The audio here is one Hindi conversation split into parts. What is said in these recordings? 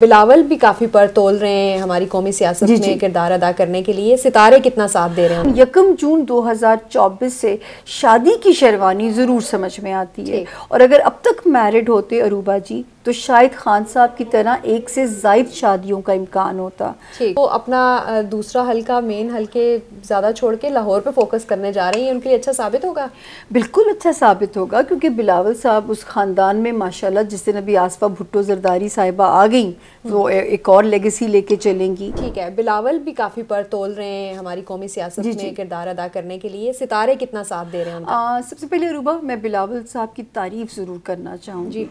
बिलावल भी काफ़ी पर तोल रहे हैं हमारी कौमी सियासत जी, में किरदार अदा करने के लिए सितारे कितना साथ दे रहे हैं यकम जून 2024 से शादी की शेरवानी ज़रूर समझ में आती है और अगर अब तक मैरिड होते अरूबा जी तो शायद खान साहब की तरह एक से जायद शादियों का इम्कान होता तो अपना दूसरा हल्का मेन हल्के ज़्यादा छोड़ के लाहौर पे फोकस करने जा रहे हैं उनके लिए अच्छा साबित होगा बिल्कुल अच्छा साबित होगा क्योंकि बिलावल साहब उस ख़ानदान में माशाल्लाह जिस दिन अभी आसफा भुट्टो जरदारी साहिबा आ गई हम्म। वो एक और लेगेसी लेके चलेंगी ठीक है बिलावल भी काफ़ी पर तोल रहे हैं हमारी कौमी सियासत जी, में किरदार अदा करने के लिए सितारे कितना साथ दे रहे हैं सबसे पहले रूबा मैं बिलावल साहब की तारीफ ज़रूर करना चाहूँगी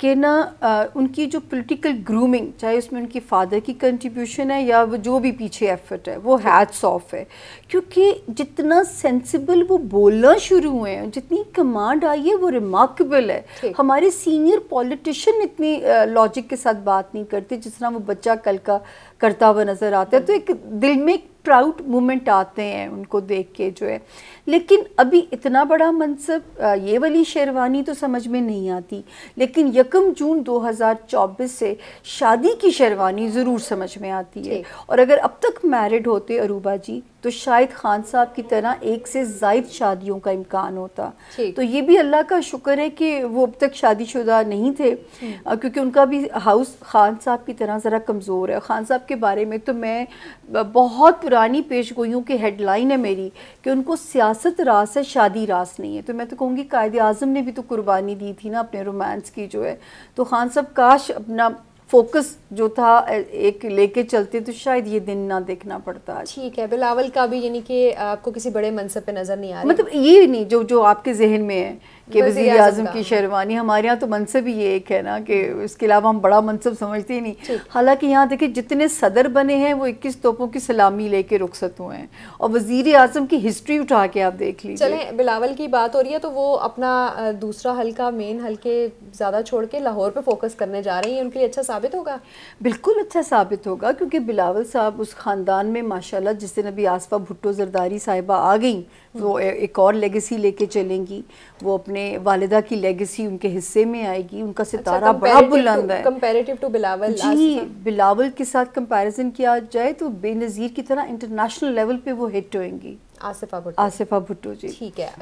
कि ना आ, उनकी जो पोलिटिकल ग्रूमिंग चाहे उसमें उनकी फादर की कंट्रीब्यूशन है या वो जो भी पीछे एफर्ट है वो हैट्स ऑफ है क्योंकि जितना सेंसिबल वो बोलना शुरू हुए हैं जितनी कमांड आई है वो रिमार्केबल है हमारे सीनियर पॉलिटिशियन इतनी लॉजिक के साथ बात नहीं कर करती जिस तरह वो बच्चा कल का करता हुआ नजर आता है तो एक दिल में प्राउड मोमेंट आते हैं उनको देख के जो है लेकिन अभी इतना बड़ा मनसब ये वाली शेरवानी तो समझ में नहीं आती लेकिन यकम जून 2024 से शादी की शेरवानी ज़रूर समझ में आती है और अगर अब तक मैरिड होते अरूबा जी तो शायद खान साहब की तरह एक से जायद शादियों का इम्कान होता तो ये भी अल्लाह का शुक्र है कि वो अब तक शादीशुदा नहीं थे क्योंकि उनका भी हाउस खान साहब की तरह ज़रा कमज़ोर है खान साहब के बारे में तो मैं बहुत पुरानी पेशगोइयों की हेडलाइन है मेरी कि उनको सियासत रास है शादी रास नहीं है तो मैं तो कहूँगी कायद अजम ने भी तो कुर्बानी दी थी ना अपने रोमांस की जो है तो खान साहब काश अपना फोकस जो था एक लेके चलते तो शायद ये दिन ना देखना पड़ता ठीक है बिलावल का भी यानी कि आपको किसी बड़े मनसब पे नज़र नहीं आ रहा मतलब ये नहीं जो जो आपके जहन में है कि वजी अजम की शेरवानी हमारे यहाँ तो मनसब ही ये एक है ना कि उसके अलावा हम बड़ा मनसब समझते ही नहीं हालांकि यहाँ देखिए जितने सदर बने हैं वो इक्कीस तोपों की सलामी लेके रुखसत हुए हैं और वजीर अजम की हिस्ट्री उठा के आप देख लीजिए चलें बिलावल की बात हो रही है तो वो अपना दूसरा हल्का मेन हल्के ज़्यादा छोड़ के लाहौर पर फोकस करने जा रही हैं उनके लिए अच्छा साबित होगा बिल्कुल अच्छा साबित होगा क्योंकि बिलावल साहब उस ख़ानदान में माशा जिस दिन अभी आसपा भुट्टो जरदारी साहिबा आ गई वो हम्म। एक और लेगेसी लेके चलेंगी वो अपने अपने वालदा की लेगेसी उनके हिस्से में आएगी उनका अच्छा, सितारा अच्छा, बड़ा बुलंद है कंपैरेटिव टू बिलावल जी तो- बिलावल के साथ कंपैरिजन किया जाए तो बेनज़ीर की तरह इंटरनेशनल लेवल पे वो हिट होएंगी आसिफा भुट्टो आसिफा भुट्टो जी ठीक है